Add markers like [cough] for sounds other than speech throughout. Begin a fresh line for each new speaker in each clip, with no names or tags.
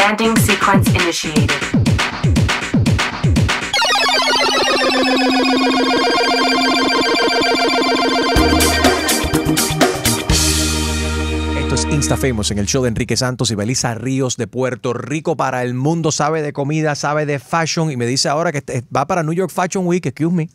Landing sequence initiated.
Esto es InstaFamous en el show de Enrique Santos y Belisa Ríos de Puerto Rico para el mundo. Sabe de comida, sabe de fashion y me dice ahora que va para New York Fashion Week, excuse me.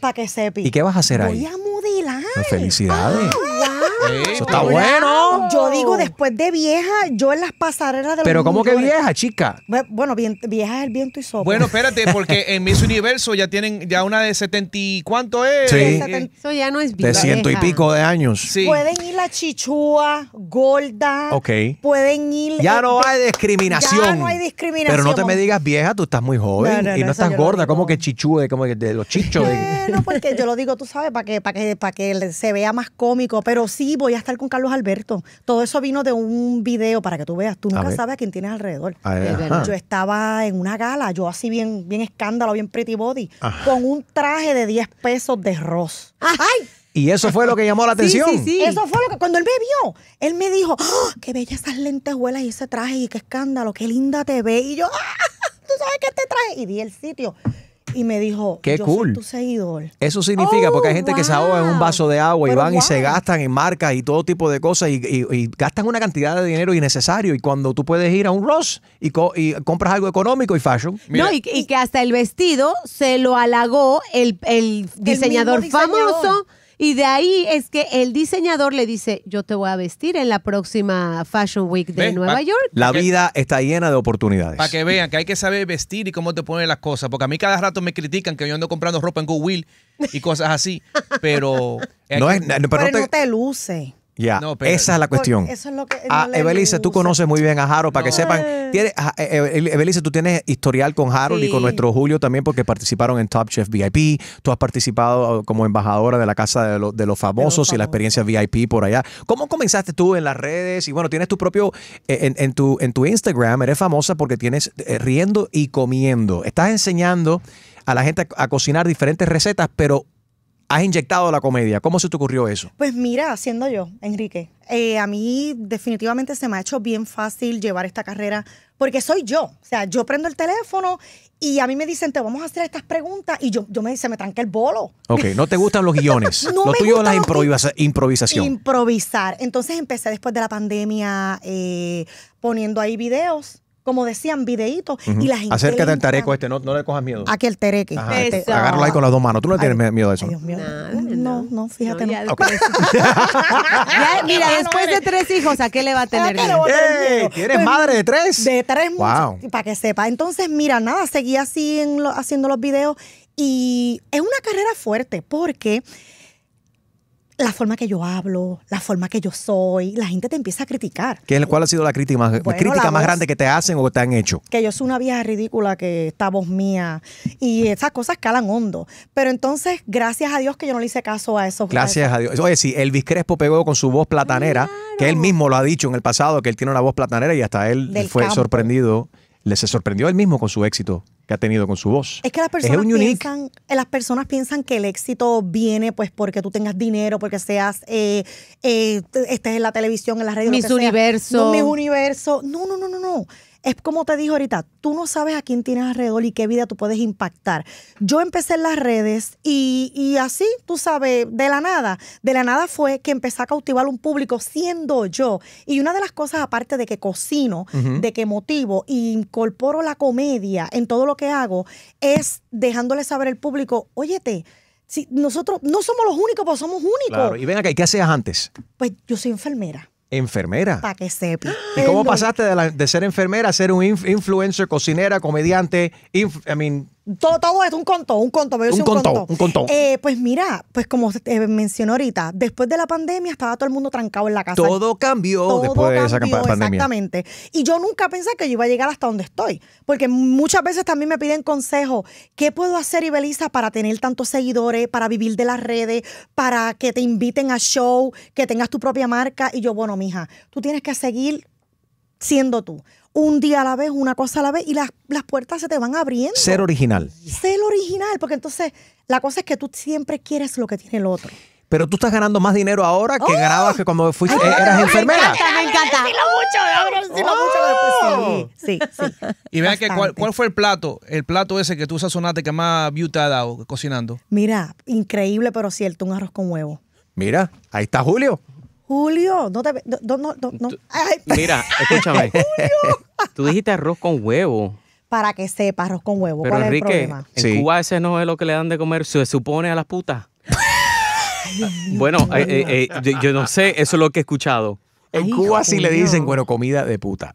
Para qué, ¿Y qué vas a hacer ahí? Voy a modelar.
felicidades. Ah, está
bueno.
Yo digo, después de vieja, yo en las pasarelas de Pero como ¿cómo que vieja, chica? Bueno, vieja es el viento y sopa Bueno, [laughs]
espérate, porque en mis Universo ya tienen ya una de 70 y cuánto es. Sí.
ya no es De ciento y pico
de años.
sí.
Pueden ir la chichúa, gorda. Ok. Pueden ir. Ya eh, no hay discriminación. Ya no hay discriminación. Pero no te me digas
vieja, tú estás muy joven y no, estás gorda, como que chichúa? como que de los chichos.
no, porque yo lo digo, tú sabes, para que, para que, para que se vea más cómico, pero sí voy a estar con Carlos Alberto. Todo eso vino de un video para que tú veas. Tú nunca sabes quién tienes alrededor. Ah, yo estaba en una gala, yo así bien, bien escándalo, bien pretty body, ah. con un traje de 10 pesos de Ross. ¡Ay!
Y eso fue lo que llamó la [laughs] atención. Sí, sí,
Eso fue lo que cuando él me vio, él me dijo, ah, qué bella esas lentejuelas y ese traje y qué escándalo, qué linda te ve. Y yo, [laughs] tú sabes que te este traje y di el sitio y me dijo, qué yo cool. tu seguidor.
Eso significa, porque hay oh, gente que se ahoga en un vaso de agua y van y se gastan en marcas y todo tipo de cosas y, y, gastan una cantidad de dinero innecesario. Y cuando tú puedes ir a un Ross y, y compras algo económico y fashion. No, y,
que hasta el vestido se lo halagó el, el diseñador famoso y de ahí es que el diseñador le dice, yo te voy a vestir en la próxima Fashion Week de Nueva York. La
vida está llena de oportunidades. Para que
vean que hay que saber vestir y cómo te ponen las cosas, porque a mí cada rato me critican que yo ando comprando ropa en Goodwill y cosas así, pero... [laughs] No, pero,
te, no
te luce.
Ya, esa es la cuestión.
Ah, Evelice,
tú conoces muy bien a Harold, para que sepan. Tiene, ah, eh, eh, Evelice, tú tienes historial con Harold y con nuestro Julio también, porque participaron en Top Chef VIP. Tú has participado ah, como embajadora de la Casa de, los Famosos y la experiencia VIP por allá. ¿Cómo comenzaste tú en las redes? Y bueno, tienes tu propio, eh, en, tu, en tu Instagram, eres famosa porque tienes riendo y comiendo. Estás enseñando a la gente a cocinar diferentes recetas, pero has inyectado la comedia. ¿Cómo se te ocurrió eso?
Pues mira, siendo yo, Enrique, eh, a mí definitivamente se me ha hecho bien fácil llevar esta carrera porque soy yo. O sea, yo prendo el teléfono y a mí me dicen, te vamos a hacer estas preguntas y yo, yo me, se me tranca el bolo. Ok, no
te gustan los guiones. [laughs] no tuyo es la improvisación.
Improvisar. Entonces empecé después de la pandemia eh, poniendo ahí videos como decían, videitos y las Acércate al
tareco este, no, le cojas miedo. Aquí el tereque. Este, agárralo ahí con las dos manos. Tú no tienes miedo a eso. Dios mío.
no, no, fíjate. [laughs] mira, después de tres hijos, ¿a qué le va a tener miedo? ¿Quieres pues, madre de tres? De
tres, wow. Para que sepa. Entonces, mira, nada, seguí así haciendo los videos y es una carrera fuerte porque la forma que yo hablo, la forma que yo soy, la gente te empieza a criticar.
¿Qué, ¿Cuál ha sido la crítica más, crítica más grande que te hacen o que te han hecho?
Que yo soy una vieja ridícula, que esta voz mía y esas cosas calan hondo. Pero entonces, gracias a Dios que yo no le hice caso a esos.
Gracias a Dios. Oye, sí, Elvis Crespo pegó con su voz platanera, que él mismo lo ha dicho en el pasado, que él tiene una voz platanera y hasta él fue sorprendido. Le se sorprendió él mismo con su éxito que ha tenido con su voz. Es que las personas, piensan,
eh, las personas piensan que el éxito viene pues porque tú tengas dinero, porque seas, eh, eh, estés en la televisión, en las redes. Mis Universo. mis universos. No, no, no, no, no es como te dije ahorita, tú no sabes a quién tienes alrededor y qué vida tú puedes impactar. Yo empecé en las redes y, así, tú sabes, de la nada, de la nada fue que empecé a cautivar un público siendo yo. Y una de las cosas, aparte de que cocino, de que motivo e incorporo la comedia en todo lo que hago, es dejándole saber al público, óyete, si nosotros no somos los únicos, pero somos únicos. Claro, y
ven acá, qué hacías antes?
Pues yo soy enfermera
enfermera.
Para que sepa. ¿Y cómo pasaste
de, ser enfermera a ser un influencer, cocinera, comediante, I mean,
todo, todo es un conto, un conto. un, conto, un conto, un eh, pues mira, pues como eh, mencionó ahorita, después de la pandemia estaba todo el mundo trancado en la casa. Todo cambió después de esa pandemia. Exactamente. Y yo nunca pensé que yo iba a llegar hasta donde estoy, porque muchas veces también me piden consejos. ¿Qué puedo hacer, Ibeliza, para tener tantos seguidores, para vivir de las redes, para que te inviten a show, que tengas tu propia marca? Y yo, bueno, mija, tú tienes que seguir siendo tú. Un día a la vez, una cosa a la vez, y las, puertas se te van abriendo. Ser original. Ser original, porque entonces la cosa es que tú siempre quieres lo que tiene el otro.
Pero tú estás ganando más dinero ahora que oh. ganabas
que cuando fuiste, eras enfermera. Me
encanta, me encanta. Oh.
Sí, sí,
sí. Y vean que cuál, cuál, fue el plato, el plato ese que tú sazonaste que más view te ha dado
cocinando.
Mira, increíble pero cierto, un arroz con huevo.
Mira, ahí está Julio.
Julio, no te. No, no, [laughs]
Mira, escúchame. Julio. Tú dijiste arroz con huevo.
Para que sepa, arroz con huevo. Pero Enrique,
es el En Cuba ese no es lo que le dan de comer, se supone a las putas. [laughs] bueno, eh, eh, eh, yo, no sé, eso es lo que he escuchado. En Cuba sí le dicen, bueno, comida de puta.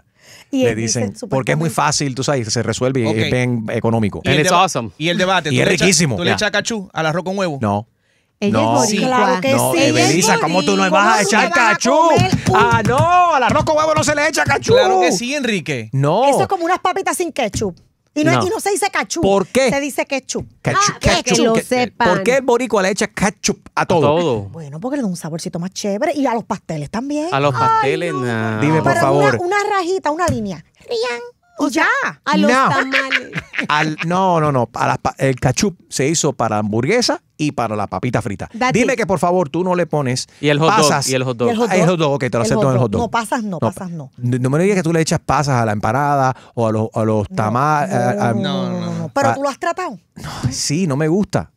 le dicen, porque es muy fácil, tú sabes, se resuelve y es bien económico. Y
el debate, y es riquísimo. ¿Tú le echas cachú al arroz con huevo? No. Ella no, es boricua. Claro que no, sí, ¿cómo tú no le vas a
echar cachú? Ah, no, al arroz con huevo no se le echa cachú. Claro que sí, Enrique. No.
Eso es como unas papitas sin ketchup. Y no, Y no se dice cachú. ¿Por qué? Se dice ketchup. Ah, Que lo sepan. ¿Por qué el
boricua le echa ketchup a todo? a todo?
Bueno, porque le da un saborcito más chévere. Y a los pasteles también.
A los pasteles, no. Dime, por favor.
Una, rajita, una línea. Rían.
Y ya. A los no.
tamales. [laughs] no, no, no. el cachup se hizo para hamburguesa y para la papita frita. Dime que por favor tú no le pones y el hot pasas. Dog, y el hot dog. ¿Y el hot dog? el ok, te lo acepto en el hot dog. No, pasas no, no, pasas no. No me digas que tú le echas pasas a la emparada o a los, a los tamales. No, no, no, Pero ah. tú lo has tratado. sí, no me gusta.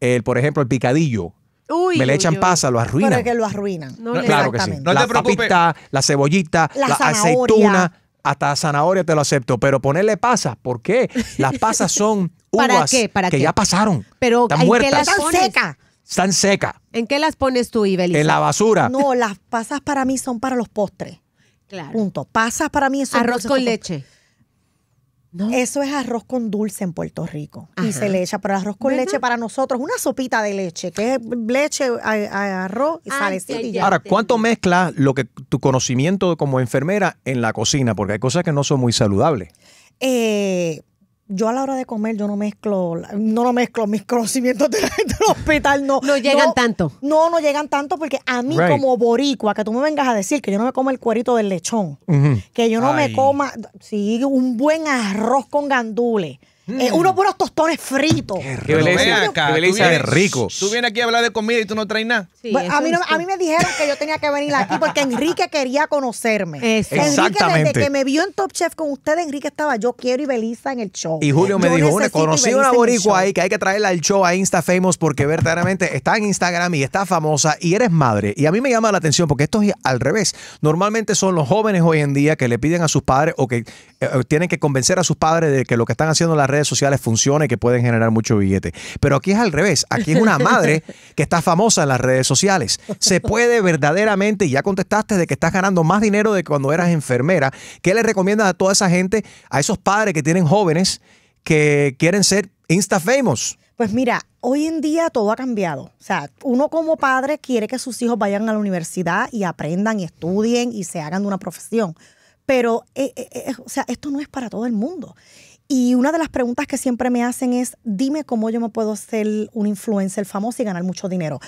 El, por ejemplo, el picadillo.
Uy, me le echan pasas, lo arruinan. Porque que lo arruinan. No, claro que sí. No la papita,
la cebollita, la, la aceituna, hasta zanahoria te lo acepto. Pero ponerle pasas, ¿por qué? Las pasas son ¿Para qué? ¿Para que ya pasaron.
Pero están muertas. están seca. secas. Están ¿En qué las pones tú, Ibelín? En la basura. No,
las pasas para mí son para los postres.
Claro. Punto.
Pasas para mí son Arroz con leche. No. Eso es arroz con dulce en Puerto Rico. Y se le echa, pero arroz con leche para nosotros una sopita de leche, que es leche, a, arroz y sale. Ahora, ¿cuánto
mezclas lo que tu conocimiento como enfermera en la cocina? Porque hay cosas que no son muy saludables.
Eh, yo a la hora de comer yo no mezclo, no lo mezclo, mis conocimientos del hospital no. No llegan tanto. No, no llegan tanto porque a mí como boricua, que tú me vengas a decir que yo no me como el cuerito del lechón,
que yo no me
coma, sí, un buen arroz con gandules uno eh, mm. unos buenos tostones fritos. que rico.
Qué Tú vienes, rico. Tú
vienes aquí a hablar de comida y tú no traes nada. Pues, a, mí
me dijeron que yo tenía que venir aquí porque Enrique quería conocerme. Enrique, desde que me vio en Top Chef con usted, Enrique estaba, yo quiero y Belisa en el show. Y Julio me dijo, una, conocí una
ahí que hay que traerla al show a Insta Famous porque verdaderamente está en Instagram y está famosa y eres madre. Y a mí me llama la atención porque esto es al revés. Normalmente son los jóvenes hoy en día que le piden a sus padres o que eh, eh, tienen que convencer a sus padres de que lo que están haciendo las redes sociales funcione, que pueden generar mucho billete. Pero aquí es al revés, aquí es una madre [laughs] que está famosa en las redes sociales. Se puede verdaderamente, y ya contestaste de que estás ganando más dinero de cuando eras enfermera, ¿qué le recomiendas a toda esa gente, a esos padres que tienen jóvenes que quieren ser Insta famous?
Pues mira, hoy en día todo ha cambiado. O sea, uno como padre quiere que sus hijos vayan a la universidad y aprendan y estudien y se hagan de una profesión. Pero, eh, eh, eh, o sea, esto no es para todo el mundo. Y una de las preguntas que siempre me hacen es, dime cómo yo me puedo ser un influencer famoso y ganar mucho dinero.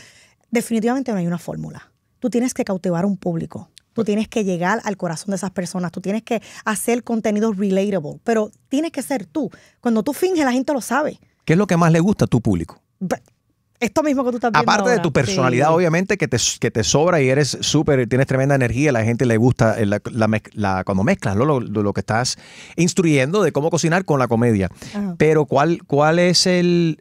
Definitivamente no hay una fórmula. Tú tienes que cautivar un público. Tú pues tienes que llegar al corazón de esas personas, tú tienes que hacer contenido relatable, pero tienes que ser tú. Cuando tú finges, la gente lo sabe.
¿Qué es lo que más le gusta a tu público?
mismo que Aparte de tu personalidad,
obviamente, que te, que te sobra y eres súper, tienes tremenda energía, la gente le gusta eh, cuando mezclas lo, lo, que estás instruyendo de cómo cocinar con la comedia. Pero ¿cuál, cuál es el,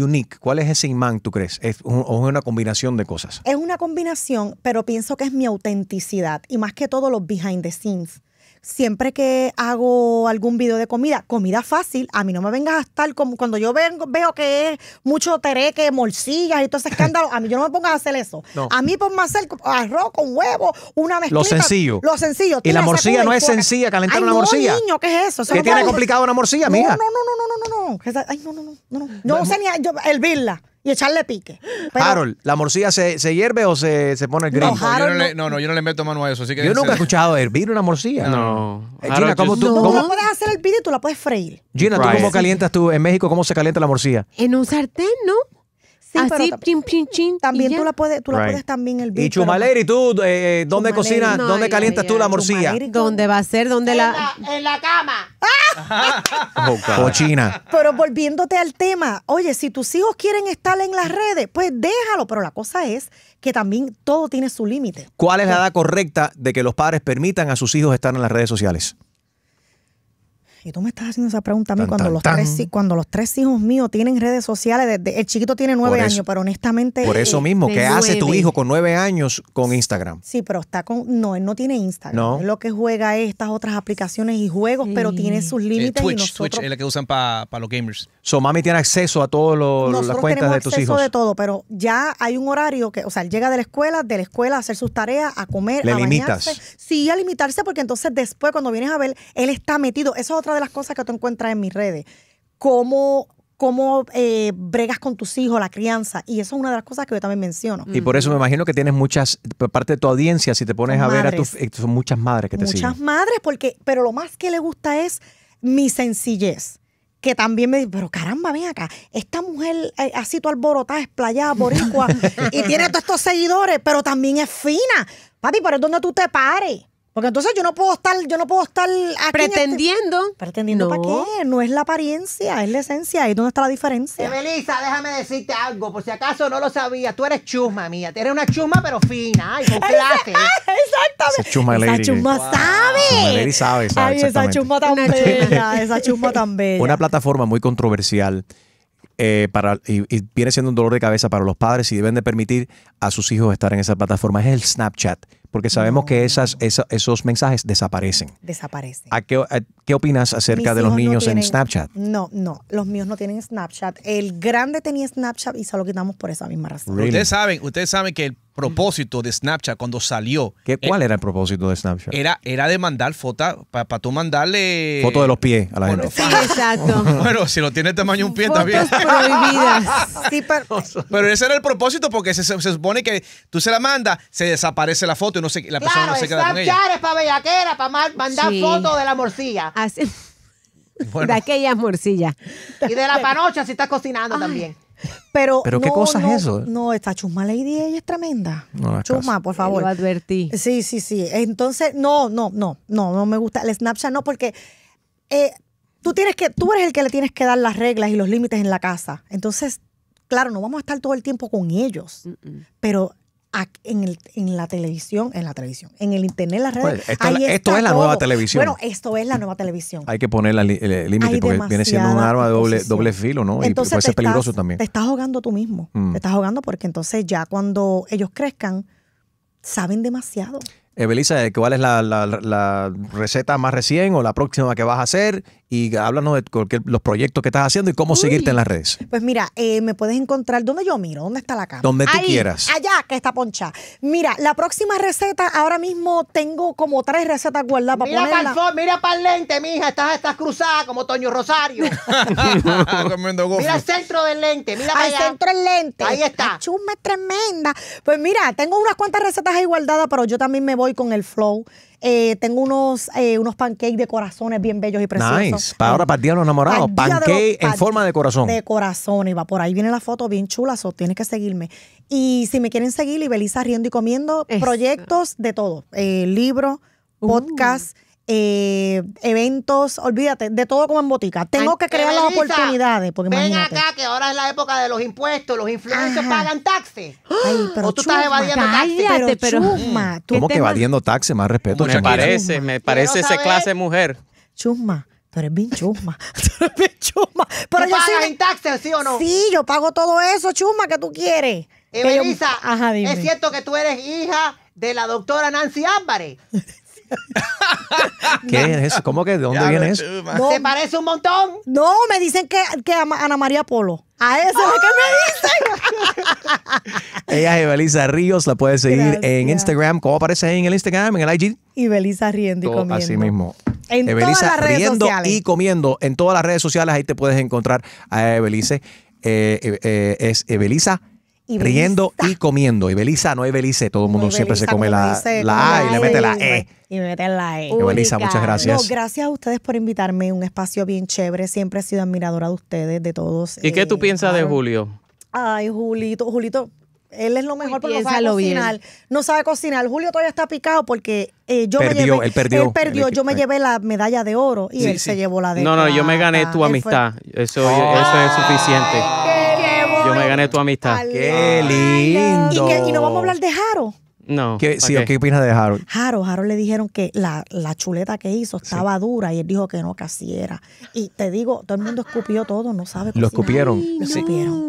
unique? ¿Cuál es ese imán, tú crees? ¿Es ¿O es una combinación de cosas?
Es una combinación, pero pienso que es mi autenticidad y más que todo los behind the scenes siempre que hago algún video de comida, comida fácil, a mí no me vengas a estar como cuando yo vengo, veo que es mucho tereque, morcillas y todo ese escándalo, a mí yo no me pongo a hacer eso. A mí ponme a hacer arroz con huevo, una mezclita. Lo sencillo. Lo sencillo. Y la morcilla no es sencilla, calentar una no, morcilla. niño, ¿qué es eso? ¿Qué tiene complicado una morcilla, mija? No, no, no, no, no, no, no. Ay, no, no, no, no. No, sé ni yo, hervirla y echarle pique. Harold,
¿la morcilla se, se hierve o se, se pone el gris.
No, no, yo no le meto mano a eso. yo nunca he
escuchado hervir una morcilla. No. Eh, Gina, ¿cómo tú? ¿cómo?
la puedes hacer el hervir y tú la puedes freír.
Gina, ¿tú cómo calientas tú en México? ¿Cómo se calienta la morcilla?
En un sartén,
¿no? Así, También tú la puedes, tú la puedes también el beef, Y Chumaleri,
tú, eh, eh, ¿dónde cocinas, dónde calientas tú la morcilla?
¿Dónde va a ser? ¿Dónde en la... En la cama. [laughs] Oh, pero volviéndote al tema, oye, si tus
hijos quieren estar en las redes, pues déjalo, pero la cosa es que también todo tiene su límite.
¿Cuál es la edad correcta de que los padres permitan a sus hijos estar en las redes sociales?
Y tú me estás haciendo esa pregunta a mí cuando, los Tres, cuando los tres hijos míos tienen redes sociales? Desde, el chiquito tiene nueve años, pero honestamente. Por eso eh, mismo, ¿qué hace tu hijo
con nueve años con Instagram?
Sí, pero está con. No, él no tiene Instagram. No. lo que juega estas otras aplicaciones y juegos, pero tiene sus eh, límites. y nosotros, Twitch
es la que usan para los gamers.
So, mami tiene acceso a todas las cuentas de tus hijos. de
todo, pero ya hay un horario que, o sea, él llega de la escuela, de la escuela a hacer sus tareas, a comer, ¿Le limitas? Sí, a limitarse, porque entonces después, cuando vienes a ver, él está metido. Eso es otra de las cosas que tú encuentras en mis redes. Cómo cómo eh, bregas con tus hijos, la crianza. Y eso es una de las cosas que yo también menciono. Y por eso me
imagino que tienes muchas, parte de tu audiencia, si te pones a ver a tus, son muchas madres que te siguen. Muchas
madres, porque, pero lo más que le gusta es mi sencillez. Que también me dice, pero caramba, ven acá, esta mujer eh, así tu alborotada, esplayada, boricua, [laughs] y tiene todos estos seguidores, pero también es fina. Papi, pero es donde tú te pares. Porque entonces yo no puedo estar, yo no puedo estar este pretendiendo.
pretendiendo para qué? No es la apariencia, es la esencia, ahí es donde está la diferencia. Melissa, déjame decirte algo, por si acaso no lo sabía, tú eres chusma mía, eres una chusma pero fina, ay, con clase. [laughs] Exactamente.
Esa chusma Esa chusma
sabe. ay, esa chusma tan
bella, esa chusma tan [laughs] bella. Una
plataforma muy controversial. Eh, para, y, viene siendo un dolor de cabeza para los padres si deben de permitir a sus hijos estar en esa plataforma es el Snapchat porque sabemos que mm. esas, esos mensajes desaparecen.
Desaparecen.
qué, opinas
acerca
de los niños en Snapchat? No, no, los míos no tienen Snapchat. El grande tenía Snapchat y solo quitamos por esa misma razón. Ustedes
saben, ustedes saben que el propósito de Snapchat cuando
salió. ¿Qué, ¿Cuál era el propósito de Snapchat?
Era, era de mandar fotos para tú mandarle. foto de
los pies a la gente. Sí, exacto. [laughs] bueno,
si lo tiene tamaño un pie también. [laughs] pero... ese era el propósito porque se, supone que tú se la mandas, se desaparece la foto la persona no se queda con es
para bellaquera, para mandar fotos de la morcilla. Así. De
aquellas morcillas.
Y de la panocha si estás cocinando también.
Pero, ¿Pero qué cosa es eso? No, esta chusma Lady, ella es tremenda. Chuma, por favor. advertí. Sí, sí, sí. Entonces, no, no, no, no, no me gusta. El Snapchat no, porque eh, tú tienes que, tú eres el que le tienes que dar las reglas y los límites en la casa. Entonces, claro, no vamos a estar todo el tiempo con ellos. Mm, mm. Pero en, el, en la televisión, en la televisión, en el internet, en las redes. Pues, esto, es la nueva televisión. Bueno, esto es la nueva televisión.
Hay que poner el límite porque viene siendo un arma de doble, doble filo, ¿no? y puede ser peligroso también. Te
estás jugando tú mismo. Mm. Te estás jugando porque entonces ya cuando ellos crezcan, saben demasiado.
Evelisa, eh, ¿cuál es la, la receta más recién o la próxima que vas a hacer? y háblanos de los proyectos que estás haciendo y cómo seguirte en las redes.
Pues mira, eh, me puedes encontrar donde yo miro, dónde está la casa. Donde tú quieras. Allá que está poncha. Mira, la próxima
receta, ahora mismo tengo como tres recetas guardadas para mira Para mira para el lente, mija, estás, estás cruzada como Toño Rosario. [laughs]
[laughs] mira el
centro del lente, mira Al centro del lente. Ahí está. Chume tremenda. Pues mira, tengo unas cuantas recetas ahí guardadas,
pero yo también me voy con el flow eh, tengo unos, eh, unos pancakes de corazones bien bellos y preciosos. Para ahora,
para el los enamorados. Pancake en forma de corazón. De
corazón. Y va por ahí viene la foto bien chula. tienes que seguirme. Y si me quieren seguir, Ibeliza riendo y comiendo, proyectos de todo. Eh, libro, uh. podcast eh, eventos, olvídate, de todo como en botica. Tengo que crear las oportunidades. Porque ven acá
que ahora es la época de los impuestos, los influencers pagan taxes. o tú estás evadiendo taxes. Pero,
¿Cómo que evadiendo
taxes? Más respeto. Me parece, me parece esa clase
mujer. Chusma tú eres bien chusma. [laughs] tú eres bien chusma. Pero ¿Tú pagas en taxes, sí o no? Sí, yo pago
todo eso, chusma, que tú quieres. es cierto que tú eres hija de la doctora Nancy Álvarez. [laughs]
[laughs] ¿Qué es eso? ¿Cómo que? ¿De dónde viene eso?
¿Te parece un montón? No, me dicen que, que Ana María Polo. A eso
es lo
que me dicen. [laughs] Ella es Eveliza Ríos, la puedes seguir en Instagram. ¿Cómo aparece ahí en el Instagram, en el IG?
Y riendo y comiendo. así mismo. En todas las redes riendo sociales. y
comiendo en todas las redes sociales. Ahí te puedes encontrar a Evelice. Eh, eh, eh, es riendo y comiendo. Y Belisa no es Belice, todo el mundo siempre se come la, la, A y le mete la E.
Y me mete la E. Belisa, muchas gracias. gracias a ustedes por invitarme, un espacio bien chévere. Siempre he sido admiradora de ustedes, de todos. ¿Y qué eh, tú piensas de Julio? Ay, Julito, Julito, él es lo mejor porque no sabe cocinar. No sabe cocinar. Julio todavía está picado porque eh, yo me llevé. Él perdió. Él perdió. Yo me eh. llevé la medalla de oro y él se llevó la de No, no, yo me gané tu amistad.
Eso, es suficiente. Yo me gané tu amistad. Qué lindo. ¿Y, no vamos a hablar de Jaro. No. ¿Qué, opinas de Harold?
Harold, Harold le dijeron que la, chuleta que hizo estaba dura y él dijo que no, casiera era. Y te digo, todo el mundo escupió todo, no sabe ¿Lo escupieron? lo escupieron. lo,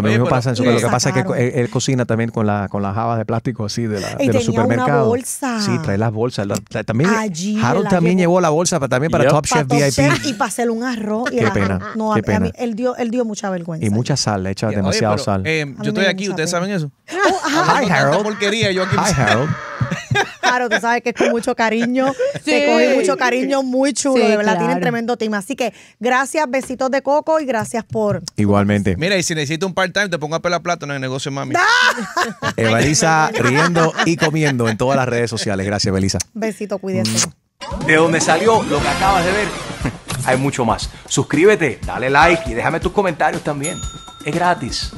mismo
pasa, en su, Lo que pasa es que él, cocina también con, la, con las habas de plástico así de, y los supermercados. Una bolsa. Sí, trae las bolsas. también, Harold también llevó. la bolsa para, también para Top Chef VIP.
y para hacerle un arroz. Qué pena. No, él, dio, él dio mucha vergüenza.
Y mucha sal, le echa demasiado sal. Eh, yo estoy aquí,
¿ustedes saben eso?
Oh, [laughs] Harold.
Harold. [laughs]
Claro, tú sabes que es con mucho cariño. Te coge mucho cariño, muy chulo. de verdad, tienen tremendo tema, Así que gracias, besitos de coco y gracias por.
Igualmente. Mira,
y
si necesitas un part-time, te pongo a pelar plátano en el negocio, mami.
[laughs] Evelisa riendo y comiendo en todas las redes sociales. Gracias, Belisa,
Besito, cuídense. Mm.
De donde salió lo
que acabas de ver,
hay mucho más. Suscríbete, dale like y déjame tus comentarios también. Es gratis.